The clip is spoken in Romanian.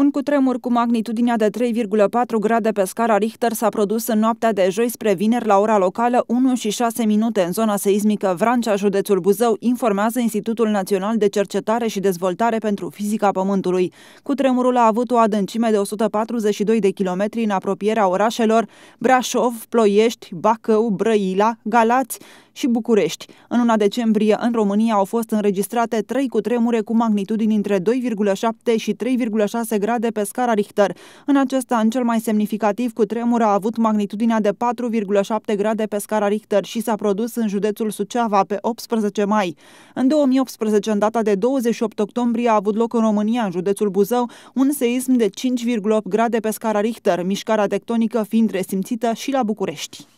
Un cutremur cu magnitudinea de 3,4 grade pe scara Richter s-a produs în noaptea de joi spre vineri la ora locală 1 și 6 minute în zona seismică Vrancea, județul Buzău, informează Institutul Național de Cercetare și Dezvoltare pentru Fizica Pământului. Cutremurul a avut o adâncime de 142 de kilometri în apropierea orașelor Brașov, Ploiești, Bacău, Brăila, Galați și București. În luna decembrie, în România au fost înregistrate trei cutremure cu magnitudini între 2,7 și 3,6 grade pe scara Richter. În acest an, cel mai semnificativ cutremur a avut magnitudinea de 4,7 grade pe scara Richter și s-a produs în județul Suceava pe 18 mai. În 2018, în data de 28 octombrie, a avut loc în România, în județul Buzău, un seism de 5,8 grade pe scara Richter, mișcarea tectonică fiind resimțită și la București.